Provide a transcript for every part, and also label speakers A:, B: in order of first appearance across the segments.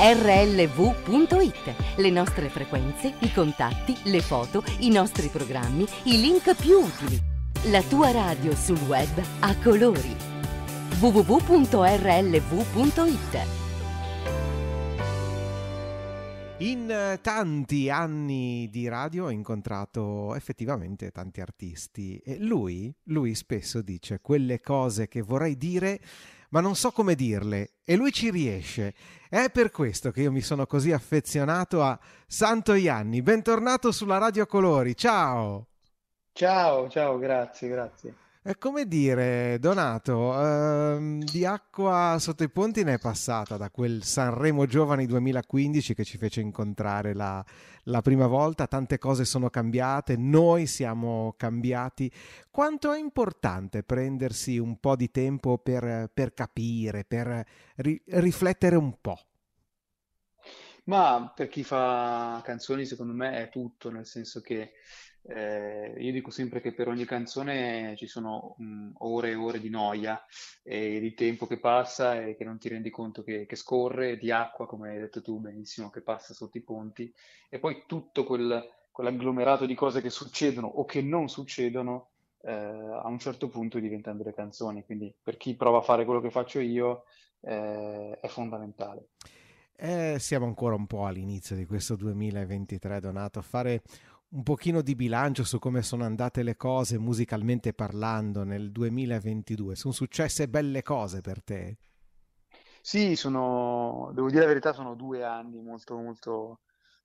A: rlv.it. Le nostre frequenze, i contatti, le foto, i nostri programmi, i link più utili. La tua radio sul web a colori. www.rlv.it
B: in eh, tanti anni di radio ho incontrato effettivamente tanti artisti e lui, lui spesso dice quelle cose che vorrei dire ma non so come dirle e lui ci riesce. È per questo che io mi sono così affezionato a Santo Ianni. Bentornato sulla Radio Colori, ciao!
A: Ciao, ciao, grazie, grazie.
B: È come dire, Donato, ehm, di acqua sotto i ponti ne è passata da quel Sanremo Giovani 2015 che ci fece incontrare la, la prima volta, tante cose sono cambiate, noi siamo cambiati. Quanto è importante prendersi un po' di tempo per, per capire, per ri- riflettere un po'?
A: Ma per chi fa canzoni, secondo me è tutto, nel senso che eh, io dico sempre che per ogni canzone ci sono mh, mm, ore e ore di noia e di tempo che passa e che non ti rendi conto che, che, scorre, di acqua, come hai detto tu benissimo, che passa sotto i ponti e poi tutto quel, quell'agglomerato di cose che succedono o che non succedono eh, a un certo punto diventano delle canzoni. Quindi per chi prova a fare quello che faccio io eh, è fondamentale.
B: Eh, siamo ancora un po' all'inizio di questo 2023, Donato. Fare un pochino di bilancio su come sono andate le cose musicalmente parlando nel 2022. Sono successe belle cose per te?
A: Sì, sono, devo dire la verità, sono due anni molto, molto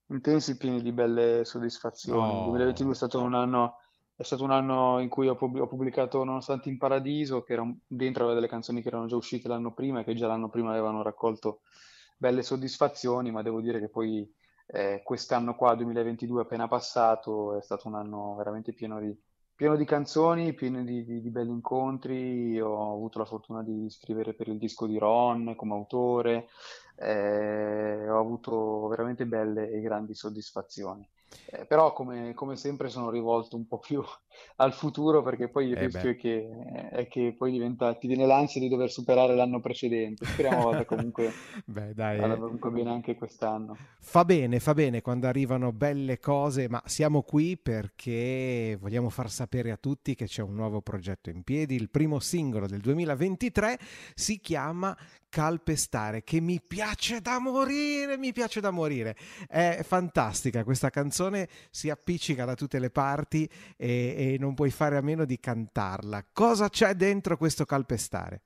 A: intensi, pieni di belle soddisfazioni. Il oh. 2022 è stato un anno, è stato un anno in cui ho, pubblicato Nonostante in Paradiso, che era dentro aveva delle canzoni che erano già uscite l'anno prima e che già l'anno prima avevano raccolto belle soddisfazioni, ma devo dire che poi eh, quest'anno qua, 2022 appena passato, è stato un anno veramente pieno di, pieno di canzoni, pieno di, di, di, belli incontri, ho avuto la fortuna di scrivere per il disco di Ron come autore, eh, ho avuto veramente belle e grandi soddisfazioni. Eh, però come, come sempre sono rivolto un po' più al futuro perché poi il eh rischio è che, è che, poi diventa, ti viene l'ansia di dover superare l'anno precedente. Speriamo vada comunque, Beh, dai, vada comunque bene anche quest'anno.
B: Fa bene, fa bene quando arrivano belle cose, ma siamo qui perché vogliamo far sapere a tutti che c'è un nuovo progetto in piedi. Il primo singolo del 2023 si chiama Calpestare, che mi piace da morire, mi piace da morire. È fantastica questa canzone, si appiccica da tutte le parti e, e non puoi fare a meno di cantarla. Cosa c'è dentro questo calpestare?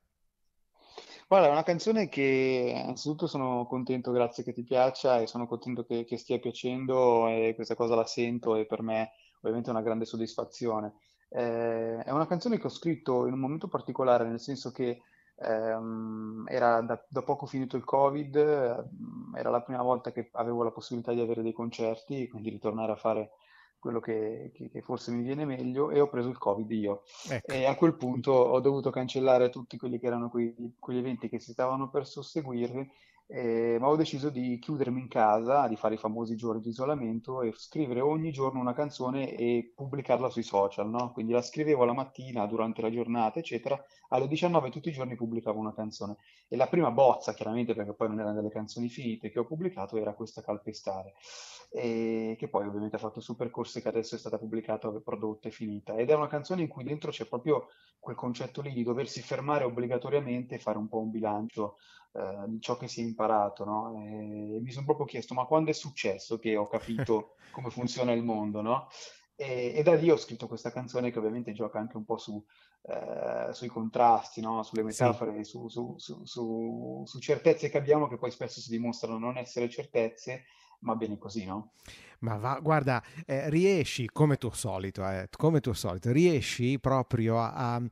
A: Guarda, è una canzone che innanzitutto sono contento, grazie che ti piaccia e sono contento che, che stia piacendo e questa cosa la sento e per me ovviamente è una grande soddisfazione. Eh, è una canzone che ho scritto in un momento particolare, nel senso che ehm, era da, da, poco finito il Covid, ehm, era la prima volta che avevo la possibilità di avere dei concerti, quindi ritornare a fare quello che, che, che, forse mi viene meglio e ho preso il covid io ecco. e a quel punto ho dovuto cancellare tutti quelli che erano quei, quegli eventi che si stavano per susseguirvi eh, ma ho deciso di chiudermi in casa, di fare i famosi giorni di isolamento e scrivere ogni giorno una canzone e pubblicarla sui social, no? Quindi la scrivevo la mattina, durante la giornata, eccetera. Alle 19 tutti i giorni pubblicavo una canzone. E la prima bozza, chiaramente, perché poi non erano delle canzoni finite, che ho pubblicato era questa Calpestare, e che poi ovviamente ha fatto su suo che adesso è stata pubblicata, prodotta e finita. Ed è una canzone in cui dentro c'è proprio quel concetto lì di doversi fermare obbligatoriamente e fare un po' un bilancio eh, ciò che si è imparato, no? E mi sono proprio chiesto, ma quando è successo che ho capito come funziona il mondo, no? E, e, da lì ho scritto questa canzone che ovviamente gioca anche un po' su, eh, sui contrasti, no? sulle metafore, sì. su, su, su, su, certezze che abbiamo che poi spesso si dimostrano non essere certezze, ma bene così, no?
B: Ma va, guarda, eh, riesci come tuo solito, eh, come tuo solito, riesci proprio a, a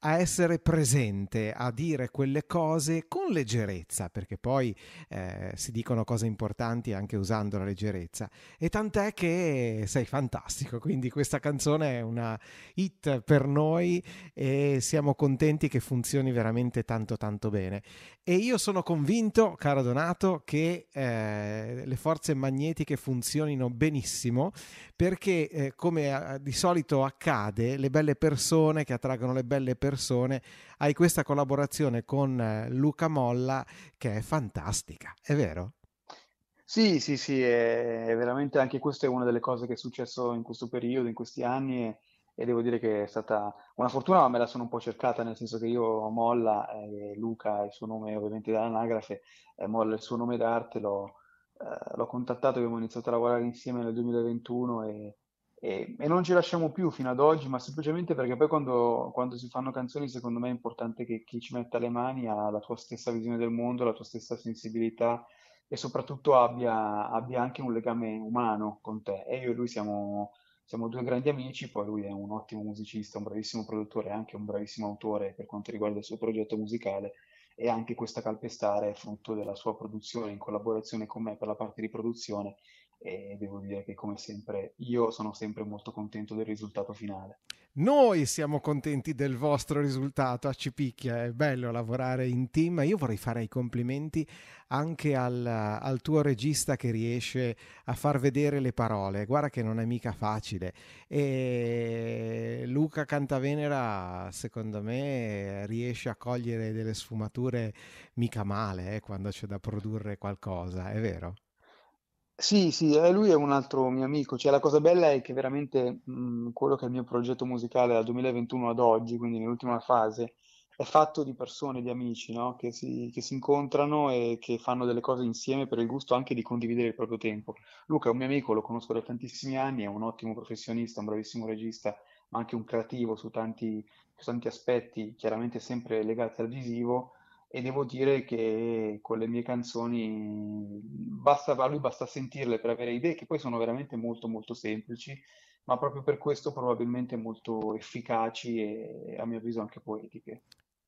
B: a essere presente, a dire quelle cose con leggerezza, perché poi eh, si dicono cose importanti anche usando la leggerezza. E tant'è che sei fantastico, quindi questa canzone è una hit per noi e siamo contenti che funzioni veramente tanto tanto bene. E io sono convinto, caro Donato, che eh, le forze magnetiche funzionino benissimo perché eh, come eh, di solito accade, le belle persone che attraggono le belle persone persone, hai questa collaborazione con eh, Luca Molla che è fantastica, è vero?
A: Sì, sì, sì, è, è veramente anche questa è una delle cose che è successo in questo periodo, in questi anni e, e devo dire che è stata una fortuna, ma me la sono un po' cercata, nel senso che io Molla, eh, Luca, il suo nome ovviamente dall'anagrafe, eh, Molla il suo nome d'arte, l'ho, eh, l'ho contattato, abbiamo iniziato a lavorare insieme nel 2021 e e, e, non ci lasciamo più fino ad oggi, ma semplicemente perché poi quando, quando, si fanno canzoni, secondo me è importante che chi ci metta le mani ha la tua stessa visione del mondo, la tua stessa sensibilità e soprattutto abbia, abbia anche un legame umano con te. E io e lui siamo, siamo, due grandi amici, poi lui è un ottimo musicista, un bravissimo produttore, e anche un bravissimo autore per quanto riguarda il suo progetto musicale e anche questa calpestare è frutto della sua produzione in collaborazione con me per la parte di produzione e devo dire che come sempre io sono sempre molto contento del risultato finale.
B: Noi siamo contenti del vostro risultato, a Cipicchia è bello lavorare in team, io vorrei fare i complimenti anche al, al, tuo regista che riesce a far vedere le parole, guarda che non è mica facile e Luca Cantavenera secondo me riesce a cogliere delle sfumature mica male eh, quando c'è da produrre qualcosa, è vero?
A: Sì, sì, eh, lui è un altro mio amico, cioè la cosa bella è che veramente mh, mhmm, quello che è il mio progetto musicale dal 2021 ad oggi, quindi nell'ultima fase, è fatto di persone, di amici, no? che, si, che si incontrano e che fanno delle cose insieme per il gusto anche di condividere il proprio tempo. Luca è un mio amico, lo conosco da tantissimi anni, è un ottimo professionista, un bravissimo regista, ma anche un creativo su tanti, su tanti aspetti, chiaramente sempre legati al visivo e devo dire che con le mie canzoni basta, a lui basta sentirle per avere idee che poi sono veramente molto molto semplici, ma proprio per questo probabilmente molto efficaci e a mio avviso anche poetiche.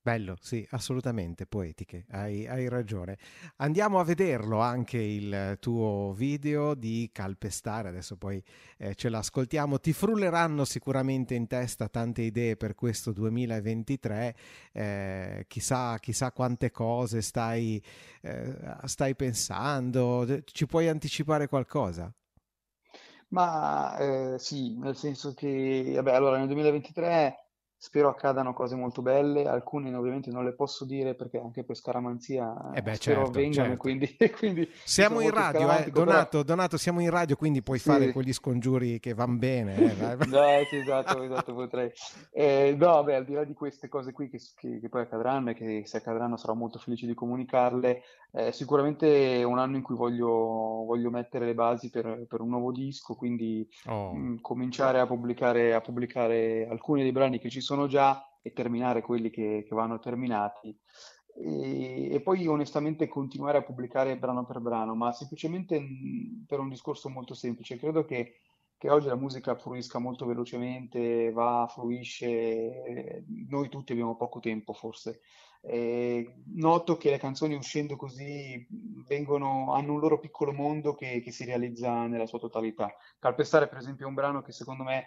B: Bello, sì, assolutamente poetiche, hai, hai, ragione. Andiamo a vederlo anche il tuo video di calpestare, adesso poi eh, ce l'ascoltiamo. Ti frulleranno sicuramente in testa tante idee per questo 2023, eh, chissà, chissà quante cose stai, eh, stai pensando, ci puoi anticipare qualcosa?
A: Ma eh, sì, nel senso che, vabbè, allora nel 2023 spero accadano cose molto belle, alcune ovviamente non le posso dire perché anche per scaramanzia eh beh, spero certo, vengano certo.
B: Quindi, quindi siamo in radio, eh, Donato, però... Donato, siamo in radio quindi puoi sì. fare quegli scongiuri che vanno bene. Eh,
A: no, esatto, esatto, potrei. Eh, no, beh, al di là di queste cose qui che, che, che poi accadranno e che se accadranno sarò molto felice di comunicarle, è sicuramente un anno in cui voglio, voglio mettere le basi per, per, un nuovo disco, quindi oh. mh, mm, cominciare a pubblicare, a pubblicare, alcuni dei brani che ci sono già e terminare quelli che, che vanno terminati. E, e, poi onestamente continuare a pubblicare brano per brano, ma semplicemente mh, mm, per un discorso molto semplice. Credo che, che oggi la musica fluisca molto velocemente, va, fluisce, noi tutti abbiamo poco tempo forse eh, noto che le canzoni uscendo così vengono, hanno un loro piccolo mondo che, che, si realizza nella sua totalità. Calpestare, per esempio, è un brano che secondo me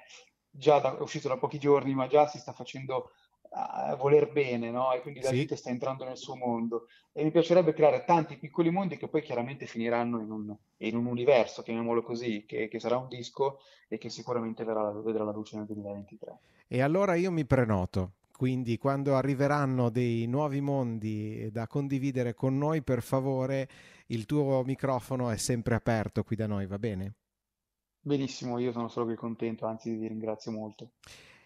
A: già da, è uscito da pochi giorni, ma già si sta facendo uh, voler bene, no? E quindi la sì. gente sta entrando nel suo mondo. E mi piacerebbe creare tanti piccoli mondi che poi chiaramente finiranno in un, in un universo, chiamiamolo così, che, che, sarà un disco e che sicuramente verrà, vedrà la luce nel 2023.
B: E allora io mi prenoto quindi quando arriveranno dei nuovi mondi eh, da condividere con noi, per favore, il tuo microfono è sempre aperto qui da noi, va bene?
A: Benissimo, io sono solo che contento, anzi vi ringrazio molto.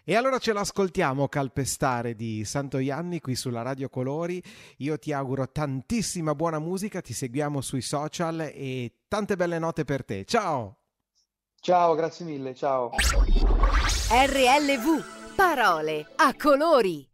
B: E allora ce l'ascoltiamo calpestare di Santo Ianni qui sulla Radio Colori. Io ti auguro tantissima buona musica, ti seguiamo sui social e tante belle note per te. Ciao! Ciao, grazie mille, ciao. RLV Parole a
A: colori.